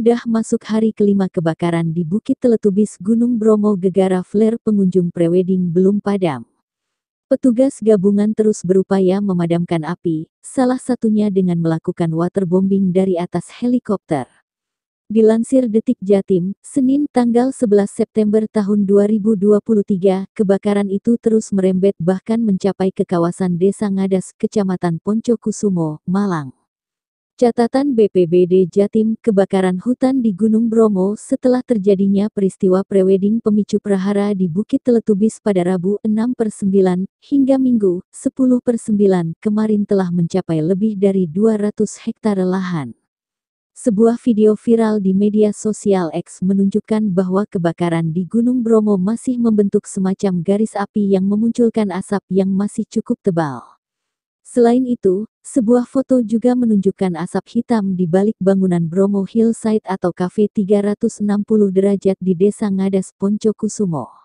Udah masuk hari kelima kebakaran di Bukit Teletubis Gunung Bromo gegara flare pengunjung prewedding belum padam. Petugas gabungan terus berupaya memadamkan api, salah satunya dengan melakukan waterbombing dari atas helikopter. Dilansir Detik Jatim, Senin tanggal 11 September tahun 2023, kebakaran itu terus merembet bahkan mencapai ke kawasan Desa Ngadas, Kecamatan Poncokusumo, Malang. Catatan BPBD Jatim, kebakaran hutan di Gunung Bromo setelah terjadinya peristiwa prewedding pemicu prahara di Bukit Teletubis pada Rabu 6 per 9 hingga Minggu 10 per 9 kemarin telah mencapai lebih dari 200 hektare lahan. Sebuah video viral di media sosial X menunjukkan bahwa kebakaran di Gunung Bromo masih membentuk semacam garis api yang memunculkan asap yang masih cukup tebal. Selain itu, sebuah foto juga menunjukkan asap hitam di balik bangunan Bromo Hillside atau Cafe 360 derajat di Desa Ngadas Poncokusumo.